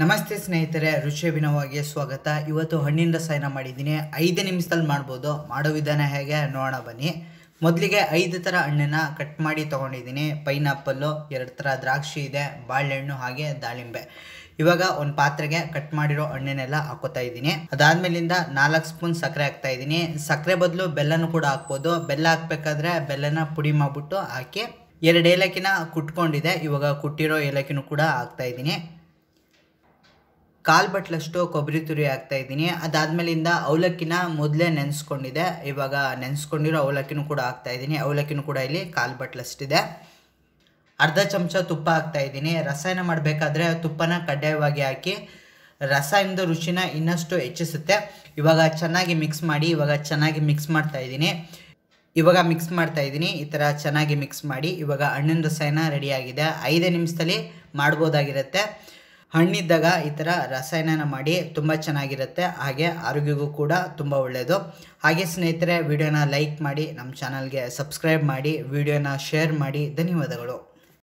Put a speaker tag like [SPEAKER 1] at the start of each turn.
[SPEAKER 1] ನಮಸ್ತೆ ಸ್ನೇಹಿತರೆ ರುಚಿ ಸ್ವಾಗತ ಇವತ್ತು ಹಣ್ಣಿನ ರಸಾಯನ ಮಾಡಿದ್ದೀನಿ ಐದು ನಿಮಿಷದಲ್ಲಿ ಮಾಡ್ಬೋದು ಮಾಡೋ ವಿಧಾನ ಹೇಗೆ ನೋಡೋಣ ಬನ್ನಿ ಮೊದಲಿಗೆ ಐದು ಥರ ಹಣ್ಣನ್ನು ಕಟ್ ಮಾಡಿ ತೊಗೊಂಡಿದ್ದೀನಿ ಪೈನಾಪಲ್ಲು ಎರಡು ಥರ ದ್ರಾಕ್ಷಿ ಇದೆ ಬಾಳೆಹಣ್ಣು ಹಾಗೆ ದಾಳಿಂಬೆ ಇವಾಗ ಒಂದು ಪಾತ್ರೆಗೆ ಕಟ್ ಮಾಡಿರೋ ಹಣ್ಣನ್ನೆಲ್ಲ ಹಾಕೋತಾ ಇದ್ದೀನಿ ಅದಾದ್ಮೇಲಿಂದ ನಾಲ್ಕು ಸ್ಪೂನ್ ಸಕ್ಕರೆ ಹಾಕ್ತಾ ಇದ್ದೀನಿ ಸಕ್ಕರೆ ಬದಲು ಬೆಲ್ಲನೂ ಕೂಡ ಹಾಕ್ಬೋದು ಬೆಲ್ಲ ಹಾಕ್ಬೇಕಾದ್ರೆ ಬೆಲ್ಲನ ಪುಡಿ ಮಾಡಿಬಿಟ್ಟು ಹಾಕಿ ಎರಡು ಏಲಕ್ಕಿನ ಕುಟ್ಕೊಂಡಿದೆ ಇವಾಗ ಕುಟ್ಟಿರೋ ಏಲಕ್ಕಿನೂ ಕೂಡ ಹಾಕ್ತಾ ಇದ್ದೀನಿ ಕಾಲು ಬಟ್ಲಷ್ಟು ಕೊಬ್ಬರಿ ತುರಿ ಹಾಕ್ತಾ ಇದ್ದೀನಿ ಅದಾದಮೇಲಿಂದ ಅವಲಕ್ಕಿನ ಮೊದಲೇ ನೆನೆಸ್ಕೊಂಡಿದೆ ಇವಾಗ ನೆನೆಸ್ಕೊಂಡಿರೋ ಅವಲಕ್ಕಿನೂ ಕೂಡ ಹಾಕ್ತಾ ಇದ್ದೀನಿ ಅವಲಕ್ಕಿನೂ ಕೂಡ ಇಲ್ಲಿ ಕಾಲು ಬಟ್ಲಷ್ಟಿದೆ ಅರ್ಧ ಚಮಚ ತುಪ್ಪ ಹಾಕ್ತಾ ಇದ್ದೀನಿ ರಸಾಯನ ಮಾಡಬೇಕಾದ್ರೆ ತುಪ್ಪನ ಕಡ್ಡಾಯವಾಗಿ ಹಾಕಿ ರಸಾಯನದ ರುಚಿನ ಇನ್ನಷ್ಟು ಹೆಚ್ಚಿಸುತ್ತೆ ಇವಾಗ ಚೆನ್ನಾಗಿ ಮಿಕ್ಸ್ ಮಾಡಿ ಇವಾಗ ಚೆನ್ನಾಗಿ ಮಿಕ್ಸ್ ಮಾಡ್ತಾ ಇದ್ದೀನಿ ಇವಾಗ ಮಿಕ್ಸ್ ಮಾಡ್ತಾ ಇದ್ದೀನಿ ಈ ಥರ ಚೆನ್ನಾಗಿ ಮಿಕ್ಸ್ ಮಾಡಿ ಇವಾಗ ಹಣ್ಣಿನ ರಸಾಯನ ರೆಡಿಯಾಗಿದೆ ಐದೇ ನಿಮಿಷದಲ್ಲಿ ಮಾಡ್ಬೋದಾಗಿರುತ್ತೆ ಹಣ್ಣಿದ್ದಾಗ ಈ ಥರ ರಸಾಯನನ ಮಾಡಿ ತುಂಬ ಚೆನ್ನಾಗಿರುತ್ತೆ ಹಾಗೆ ಆರೋಗ್ಯಕ್ಕೂ ಕೂಡ ತುಂಬ ಒಳ್ಳೆಯದು ಹಾಗೆ ಸ್ನೇಹಿತರೆ ವಿಡಿಯೋನ ಲೈಕ್ ಮಾಡಿ ನಮ್ಮ ಚಾನಲ್ಗೆ ಸಬ್ಸ್ಕ್ರೈಬ್ ಮಾಡಿ ವಿಡಿಯೋನ ಶೇರ್ ಮಾಡಿ ಧನ್ಯವಾದಗಳು